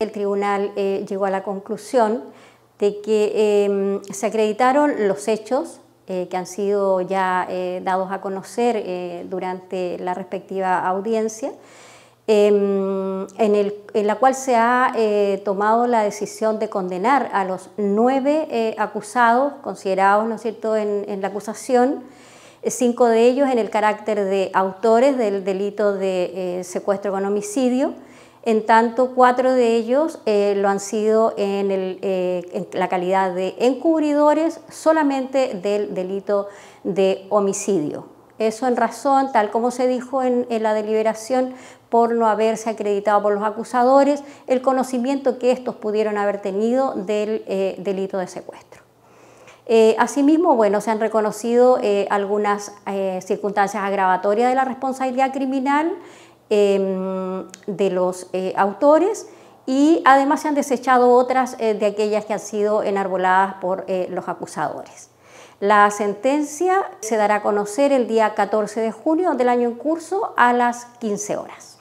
El tribunal eh, llegó a la conclusión de que em, se acreditaron los hechos eh, que han sido ya eh, dados a conocer durante la respectiva audiencia. Em, en, la cual se ha tomado la decisión de condenar a los nueve acusados considerados ¿no cierto? En, la acusación, cinco de ellos en el carácter de autores del delito de secuestro con homicidio en tanto cuatro de ellos eh, lo han sido eh, en, la calidad de encubridores solamente del delito de homicidio. Eso en razón, tal como se dijo en, la deliberación, por no haberse acreditado por los acusadores el conocimiento que estos pudieron haber tenido del eh, delito de secuestro. asimismo, bueno, se han reconocido algunas circunstancias agravatorias de la responsabilidad criminal Em, de los eh, autores y además se han desechado otras eh, de aquellas que han sido enarboladas por eh, los acusadores. La sentencia se dará a conocer el día 14 de junio del año en curso a las 15 horas.